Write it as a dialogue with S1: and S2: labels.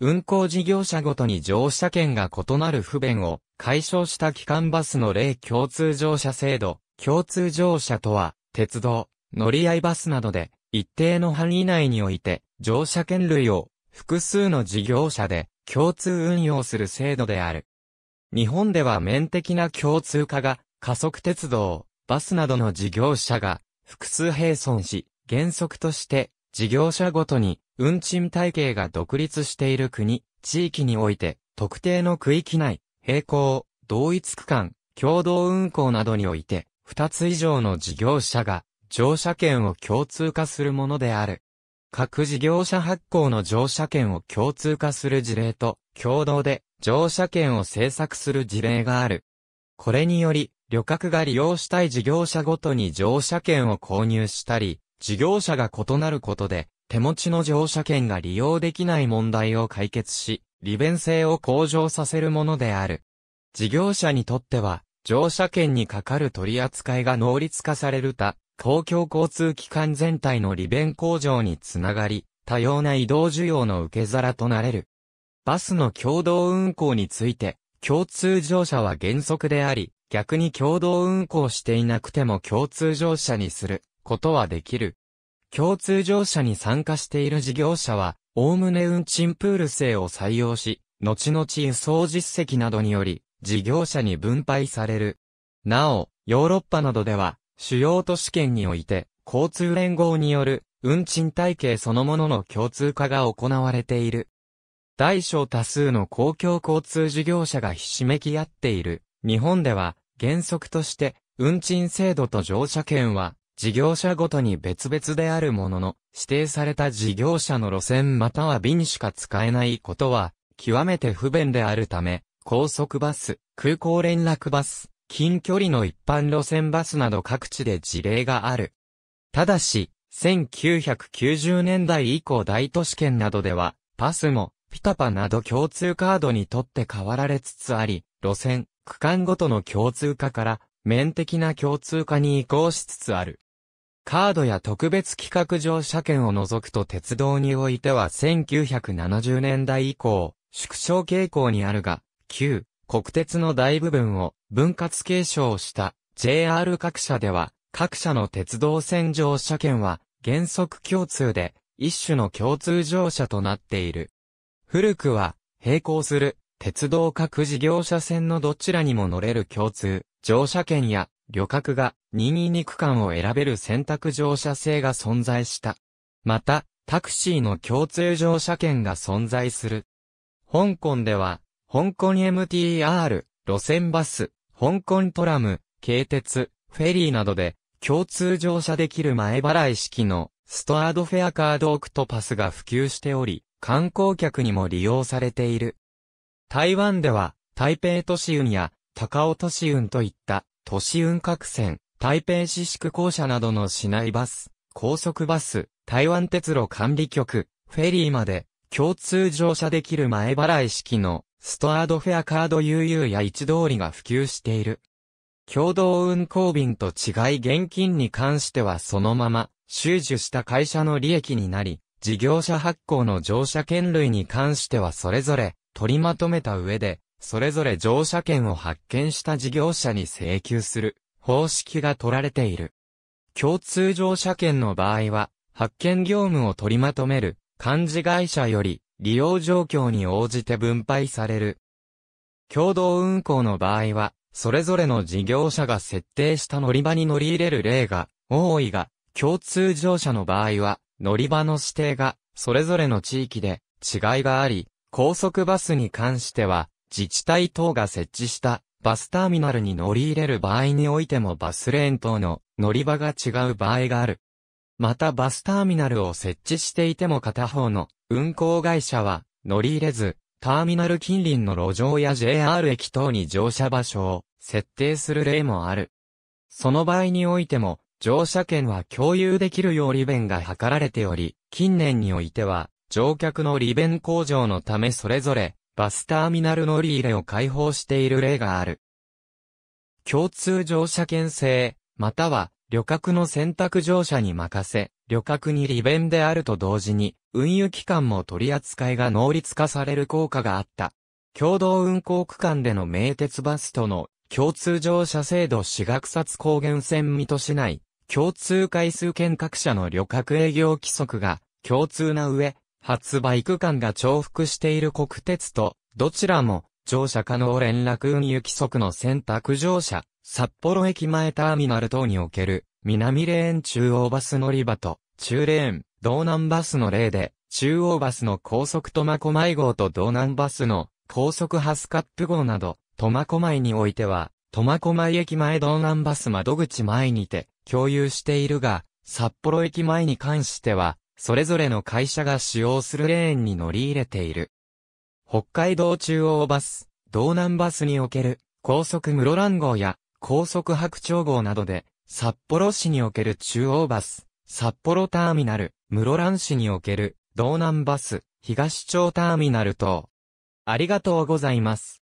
S1: 運行事業者ごとに乗車券が異なる不便を解消した機関バスの例共通乗車制度、共通乗車とは、鉄道、乗り合いバスなどで、一定の範囲内において、乗車券類を複数の事業者で共通運用する制度である。日本では面的な共通化が加速鉄道、バスなどの事業者が複数並存し、原則として事業者ごとに運賃体系が独立している国、地域において、特定の区域内、並行、同一区間、共同運行などにおいて、二つ以上の事業者が乗車券を共通化するものである。各事業者発行の乗車券を共通化する事例と、共同で乗車券を制作する事例がある。これにより、旅客が利用したい事業者ごとに乗車券を購入したり、事業者が異なることで、手持ちの乗車券が利用できない問題を解決し、利便性を向上させるものである。事業者にとっては、乗車券にかかる取り扱いが能率化されるた、公共交通機関全体の利便向上につながり、多様な移動需要の受け皿となれる。バスの共同運行について、共通乗車は原則であり、逆に共同運行していなくても共通乗車にすることはできる。共通乗車に参加している事業者は、おおむね運賃プール制を採用し、後々輸送実績などにより、事業者に分配される。なお、ヨーロッパなどでは、主要都市圏において、交通連合による、運賃体系そのものの共通化が行われている。大小多数の公共交通事業者がひしめき合っている。日本では、原則として、運賃制度と乗車券は、事業者ごとに別々であるものの、指定された事業者の路線または便しか使えないことは、極めて不便であるため、高速バス、空港連絡バス、近距離の一般路線バスなど各地で事例がある。ただし、1990年代以降大都市圏などでは、パスも、ピタパなど共通カードにとって変わられつつあり、路線、区間ごとの共通化から、面的な共通化に移行しつつある。カードや特別企画乗車券を除くと鉄道においては1970年代以降、縮小傾向にあるが、旧、国鉄の大部分を分割継承した JR 各社では、各社の鉄道線乗車券は原則共通で、一種の共通乗車となっている。古くは、並行する鉄道各事業者線のどちらにも乗れる共通乗車券や旅客が任意に区間を選べる選択乗車制が存在した。また、タクシーの共通乗車券が存在する。香港では、香港 MTR、路線バス、香港トラム、軽鉄、フェリーなどで、共通乗車できる前払い式のストアードフェアカードオクトパスが普及しており、観光客にも利用されている。台湾では、台北都市運や高尾都市運といった都市運河線、台北市市区社などの市内バス、高速バス、台湾鉄路管理局、フェリーまで、共通乗車できる前払い式の、ストアードフェアカード UU や一通りが普及している。共同運行便と違い現金に関してはそのまま、収受した会社の利益になり、事業者発行の乗車権類に関してはそれぞれ、取りまとめた上で、それぞれ乗車券を発券した事業者に請求する方式が取られている。共通乗車券の場合は、発券業務を取りまとめる幹事会社より利用状況に応じて分配される。共同運行の場合は、それぞれの事業者が設定した乗り場に乗り入れる例が多いが、共通乗車の場合は、乗り場の指定がそれぞれの地域で違いがあり、高速バスに関しては、自治体等が設置したバスターミナルに乗り入れる場合においてもバスレーン等の乗り場が違う場合がある。またバスターミナルを設置していても片方の運行会社は乗り入れず、ターミナル近隣の路上や JR 駅等に乗車場所を設定する例もある。その場合においても、乗車券は共有できるよう利便が図られており、近年においては、乗客の利便向上のためそれぞれ、バスターミナル乗り入れを開放している例がある。共通乗車券制、または旅客の選択乗車に任せ、旅客に利便であると同時に、運輸機関も取り扱いが能率化される効果があった。共同運行区間での名鉄バスとの共通乗車制度私学札高原線水戸市内、共通回数券各社の旅客営業規則が共通な上、発売区間が重複している国鉄と、どちらも、乗車可能連絡運輸規則の選択乗車、札幌駅前ターミナル等における、南レーン中央バス乗り場と、中レーン、道南バスの例で、中央バスの高速苫小牧号と道南バスの高速ハスカップ号など、苫小牧においては、苫小牧駅前道南バス窓口前にて共有しているが、札幌駅前に関しては、それぞれの会社が使用するレーンに乗り入れている。北海道中央バス、道南バスにおける高速室蘭号や高速白鳥号などで、札幌市における中央バス、札幌ターミナル、室蘭市における道南バス、東町ターミナル等。ありがとうございます。